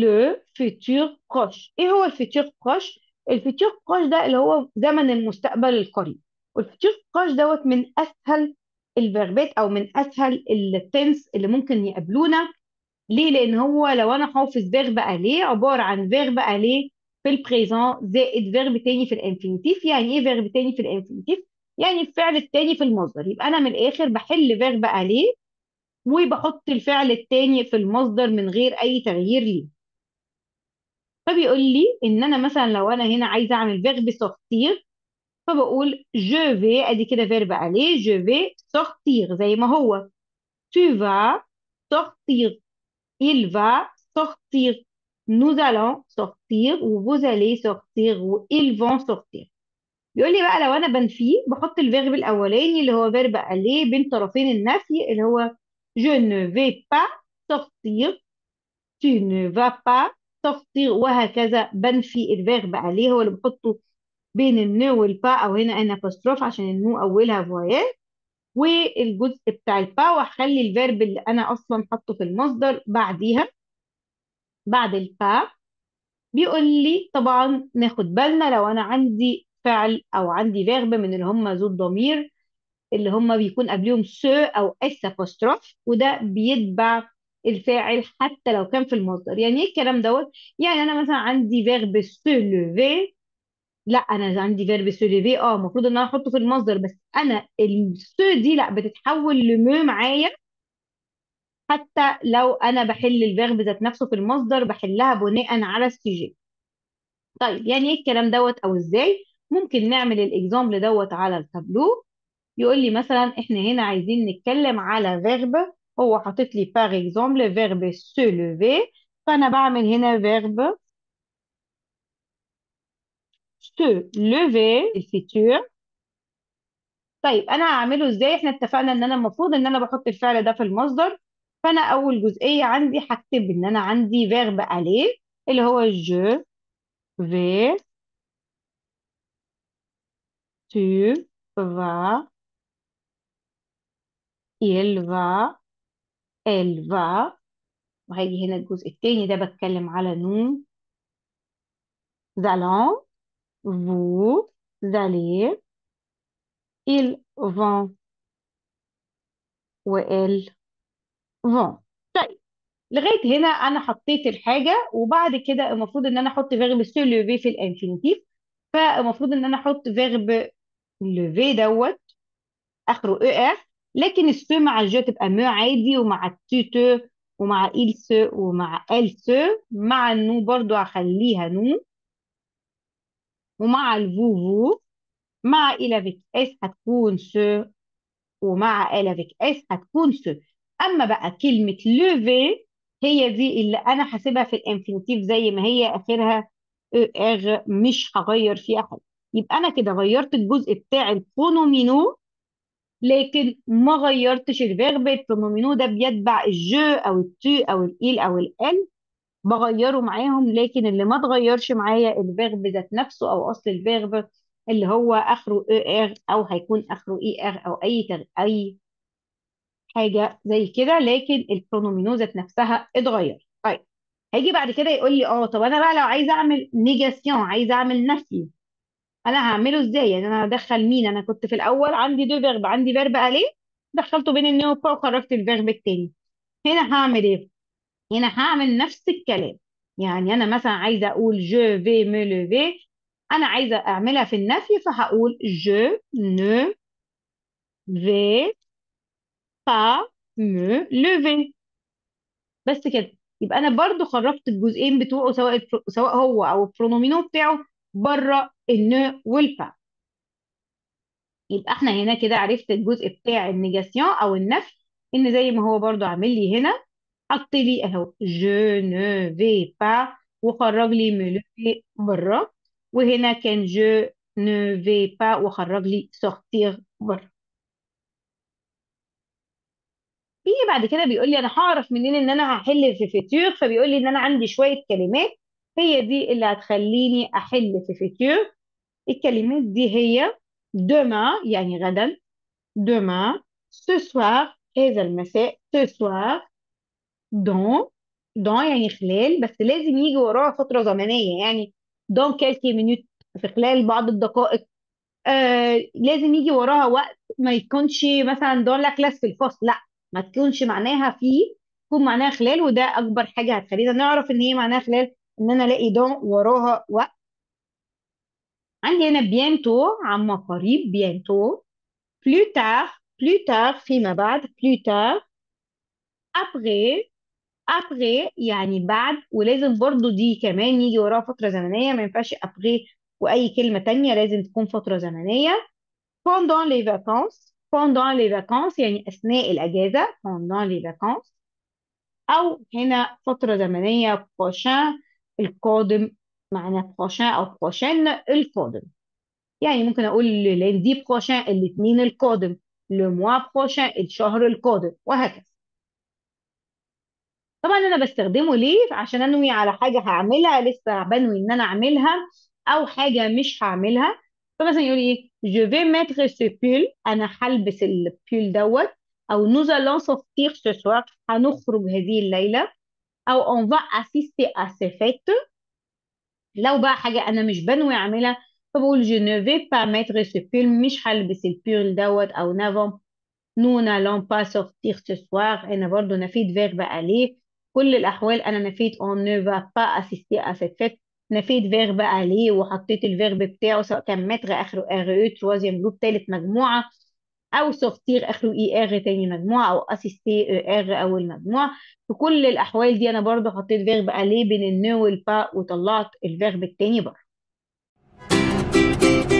لو فيتور بروش ايه هو الفيتور بروش الفيتور بروش ده اللي هو زمن المستقبل القريب والفيتور بروش دوت من اسهل الفيربات او من اسهل التنس اللي ممكن يقابلونا ليه لان هو لو انا حافظ فيرب اليه عباره عن فيرب اليه في البريزون زائد فيرب تاني في الانفينيتيف يعني ايه فيرب تاني في الانفينيتيف يعني الفعل التاني في المصدر يبقى انا من الاخر بحل فيرب اليه وبحط الفعل التاني في المصدر من غير اي تغيير ليه فبيقول لي ان انا مثلا لو انا هنا عايزه اعمل فيرب سورتير فبقول جو في ادي كده فيرب عليه جو في سورتير زي ما هو tu vas sortir il va sortir nous allons sortir و vous allez sortir و ils vont sortir بيقول لي بقى لو انا بنفيه بحط الفيرب الاولاني اللي هو فيرب عليه بين طرفين النفي اللي هو je ne vais pas sortir tu ne vas pas تفطير وهكذا بنفي الفيرب عليه هو اللي بحطه بين النو والبا او هنا انا بستروف عشان النو اولها فوايل والجزء بتاع البا واخلي الفيرب اللي انا اصلا حاطه في المصدر بعديها بعد البا بيقول لي طبعا ناخد بالنا لو انا عندي فعل او عندي فيرب من اللي هم ذو الضمير اللي هم بيكون قبلهم س او اس ابوستروف وده بيتبع الفاعل حتى لو كان في المصدر يعني ايه الكلام دوت يعني انا مثلا عندي فيرب سوليفي لا انا عندي فيرب سوليفي اه المفروض ان انا احطه في المصدر بس انا السو دي لا بتتحول لمو معايا حتى لو انا بحل الفيرب ذات نفسه في المصدر بحلها بناء على السوجي طيب يعني ايه الكلام دوت او ازاي ممكن نعمل الاكزامبل دوت على التابلو يقول لي مثلا احنا هنا عايزين نتكلم على فيرب هو حاطط لي باغ اكزومبل فيرب سو ليفي فانا بعمل هنا فيرب سو ليفي الفيتور طيب انا هعمله ازاي احنا اتفقنا ان انا المفروض ان انا بحط الفعل ده في المصدر فانا اول جزئيه عندي هكتب ان انا عندي فيرب اليه اللي هو جو في تو vas il va ال فا وهيجي هنا الجزء التاني ده بتكلم على نو زالون فو allez إل فون وال فون طيب لغايه هنا انا حطيت الحاجه وبعد كده المفروض ان انا احط فيرب سوليفي في الانفينيتيف فالمفروض ان انا احط فيرب لوفي دوت اخره اي ار لكن السو مع الجو تبقى مو عادي ومع تو ومع ال سو ومع إل سو مع النو برضو هخليها نو ومع الفو فو مع افيك إس هتكون سو ومع افيك إس هتكون سو أما بقى كلمة لوفي هي دي اللي أنا حاسبها في الانفينيتيف زي ما هي آخرها إغ e مش هغير فيها حاجة يبقى أنا كده غيرت الجزء بتاع البرونومينو لكن ما غيرتش الفيرب برومينو ده بيتبع الجو او التي او الايل او الال بغيره معاهم لكن اللي ما اتغيرش معايا الفيرب ذات نفسه او اصل الفيرب اللي هو اخره اي ار او هيكون اخره اي ار او اي تغ... اي حاجه زي كده لكن البرونومينو ذات نفسها اتغير طيب هيجي بعد كده يقول لي اه طب انا بقى لو عايزه اعمل نيجاسيون عايزه اعمل نفي انا هعمله ازاي يعني انا هدخل مين انا كنت في الاول عندي دو فيرب عندي فيرب اليه دخلته بين النوبه وخرجت الفيرب التاني هنا هعمل ايه هنا هعمل نفس الكلام يعني انا مثلا عايزه اقول جو في مي لوفي انا عايزه اعملها في النفي فهقول جو نو في با مي لوفي بس كده يبقى انا برضو خرجت الجزئين بتوعه سواء سواء هو او البرونومينو بتاعه بره الن والبا يبقى احنا هنا كده عرفت الجزء بتاع النيجاسيون او النفي ان زي ما هو برضو عامل لي هنا حط لي اهو جو نو في با وخرج لي ملوي بره وهنا كان جو نو في با وخرج لي سورتير بره بيجي بعد كده بيقول لي انا هعرف منين ان انا هحل في فيتور فبيقول لي ان انا عندي شويه كلمات هي دي اللي هتخليني أحل في فيتير الكلمات دي هي demain يعني غدا demain ce soir هذا المساء ce soir dans dans يعني خلال بس لازم يجي وراها فترة زمنية يعني dans quelques minutes في خلال بعض الدقائق آه لازم يجي وراها وقت ما يكونش مثلا دون لا كلاس في الفصل لا ما تكونش معناها فيه يكون معناها خلال وده أكبر حاجة هتخلينا نعرف إن هي معناها خلال ان انا الاقي ده وراها وقت عندي هنا بيانتو عما قريب بيانتو بلو تار بلو تار فيما بعد بلو تار ابغي ابغي يعني بعد ولازم برضو دي كمان يجي وراها فترة زمنية ما ينفعش ابغي وأي كلمة تانية لازم تكون فترة زمنية pendant les vacances pendant les vacances يعني أثناء الأجازة pendant les vacances أو هنا فترة زمنية prochain القادم معناه بروشان أو بخاشان القادم يعني ممكن أقول لاندي بخاشان الاثنين القادم لموا بخاشان الشهر القادم وهكذا طبعا أنا بستخدمه ليه؟ عشان أنوي على حاجة هعملها لسه بنوي إن أنا أعملها أو حاجة مش هعملها فمثلا يقول إيه؟ Je vais mettre ce pull أنا هلبس البول دوت أو nous allons sortir ce soir هنخرج هذه الليلة او اون va اسيستي ا سي فيت لو بقى حاجه انا مش بنوي اعملها فبقول جو نو في با mettre ce فيلم مش هلبس البيل دوت او نافون nous n'allons با sortir ce soir انا برضو نفيت فيرب aller كل الاحوال انا نفيت اون نو va با اسيستي ا سي فيت نفيت فيرب aller وحطيت الفيرب بتاعه سواء كان متر اخره ار اي e e، تروازيام جروب تالت مجموعه او سوفتير اخره اي e ار تاني مجموعه او اسيستي اي e ار اول مجموعه في كل الاحوال دي انا برضو حطيت فيرب عليه بين النو والبا وطلعت الفيرب التاني بره